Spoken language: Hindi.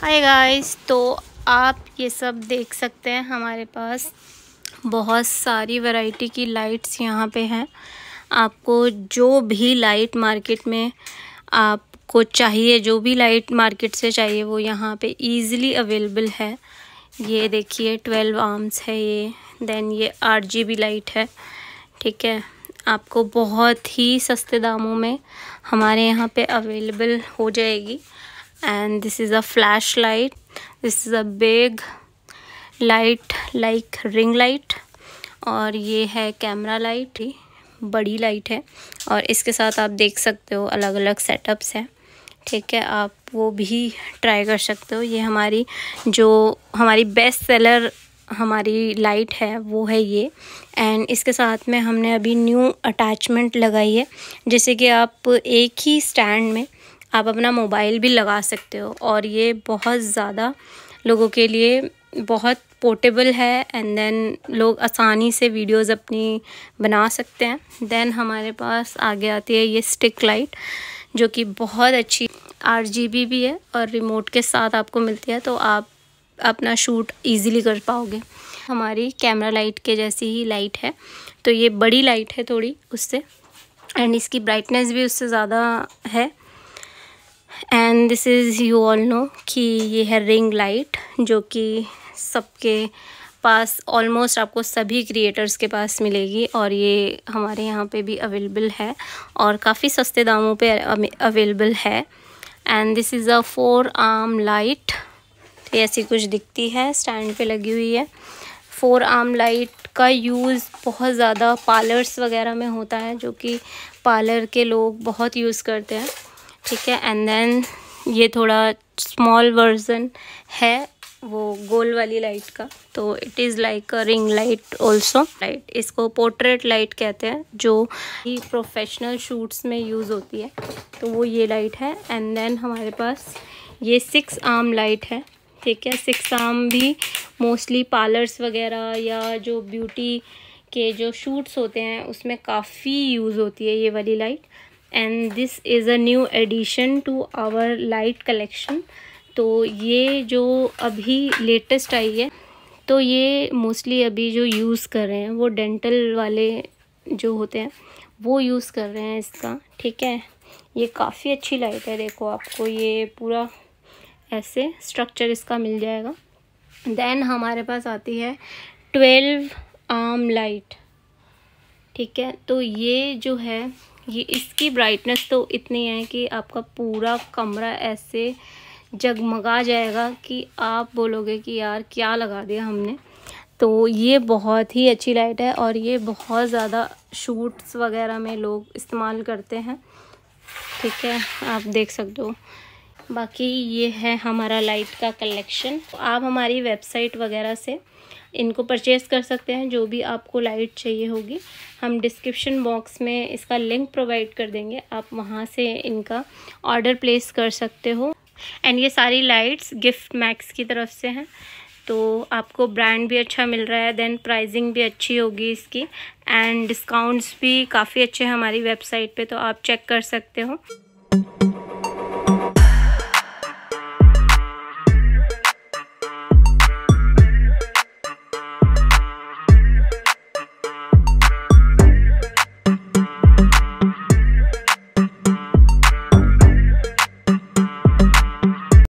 हाय गाइस तो आप ये सब देख सकते हैं हमारे पास बहुत सारी वैरायटी की लाइट्स यहाँ पे हैं आपको जो भी लाइट मार्केट में आपको चाहिए जो भी लाइट मार्केट से चाहिए वो यहाँ पे ईज़िली अवेलेबल है ये देखिए ट्वेल्व आर्म्स है ये देन ये आठ जी बी लाइट है ठीक है आपको बहुत ही सस्ते दामों में हमारे यहाँ पे अवेलेबल हो जाएगी and this is a flashlight this is a big light like ring light और ये है कैमरा लाइट बड़ी लाइट है और इसके साथ आप देख सकते हो अलग अलग सेटअप्स हैं ठीक है आप वो भी ट्राई कर सकते हो ये हमारी जो हमारी बेस्ट सेलर हमारी लाइट है वो है ये एंड इसके साथ में हमने अभी न्यू अटैचमेंट लगाई है जैसे कि आप एक ही स्टैंड में आप अपना मोबाइल भी लगा सकते हो और ये बहुत ज़्यादा लोगों के लिए बहुत पोर्टेबल है एंड देन लोग आसानी से वीडियोस अपनी बना सकते हैं देन हमारे पास आगे आती है ये स्टिक लाइट जो कि बहुत अच्छी आर भी है और रिमोट के साथ आपको मिलती है तो आप अपना शूट इजीली कर पाओगे हमारी कैमरा लाइट के जैसी ही लाइट है तो ये बड़ी लाइट है थोड़ी उससे एंड इसकी ब्राइटनेस भी उससे ज़्यादा है and this is you all know कि ये है रिंग लाइट जो कि सबके पास ऑलमोस्ट आपको सभी क्रिएटर्स के पास मिलेगी और ये हमारे यहाँ पे भी अवेलेबल है और काफ़ी सस्ते दामों पे अवेलेबल है and this is a four arm light ऐसी कुछ दिखती है स्टैंड पे लगी हुई है फोर आर्म लाइट का यूज़ बहुत ज़्यादा पार्लर्स वगैरह में होता है जो कि पार्लर के लोग बहुत यूज़ करते हैं ठीक है एंड देन ये थोड़ा स्मॉल वर्जन है वो गोल वाली लाइट का तो it is like a ring light also light इसको पोर्ट्रेट लाइट कहते हैं जो ही प्रोफेशनल शूट्स में यूज़ होती है तो वो ये लाइट है एंड देन हमारे पास ये सिक्स आर्म लाइट है ठीक है सिक्स आर्म भी मोस्टली पार्लर्स वगैरह या जो ब्यूटी के जो शूट्स होते हैं उसमें काफ़ी यूज़ होती है ये वाली light and this is a new addition to our light collection तो ये जो अभी लेटेस्ट आई है तो ये मोस्टली अभी जो यूज़ कर रहे हैं वो डेंटल वाले जो होते हैं वो यूज़ कर रहे हैं इसका ठीक है ये काफ़ी अच्छी लाइट है देखो आपको ये पूरा ऐसे स्ट्रक्चर इसका मिल जाएगा देन हमारे पास आती है ट्वेल्व आर्म लाइट ठीक है तो ये जो है ये इसकी ब्राइटनेस तो इतनी है कि आपका पूरा कमरा ऐसे जगमगा जाएगा कि आप बोलोगे कि यार क्या लगा दिया हमने तो ये बहुत ही अच्छी लाइट है और ये बहुत ज़्यादा शूट्स वगैरह में लोग इस्तेमाल करते हैं ठीक है आप देख सकते हो बाकी ये है हमारा लाइट का कलेक्शन आप हमारी वेबसाइट वगैरह से इनको परचेस कर सकते हैं जो भी आपको लाइट चाहिए होगी हम डिस्क्रिप्शन बॉक्स में इसका लिंक प्रोवाइड कर देंगे आप वहाँ से इनका ऑर्डर प्लेस कर सकते हो एंड ये सारी लाइट्स गिफ्ट मैक्स की तरफ से हैं तो आपको ब्रांड भी अच्छा मिल रहा है देन प्राइजिंग भी अच्छी होगी इसकी एंड डिस्काउंट्स भी काफ़ी अच्छे हैं हमारी वेबसाइट पे तो आप चेक कर सकते हो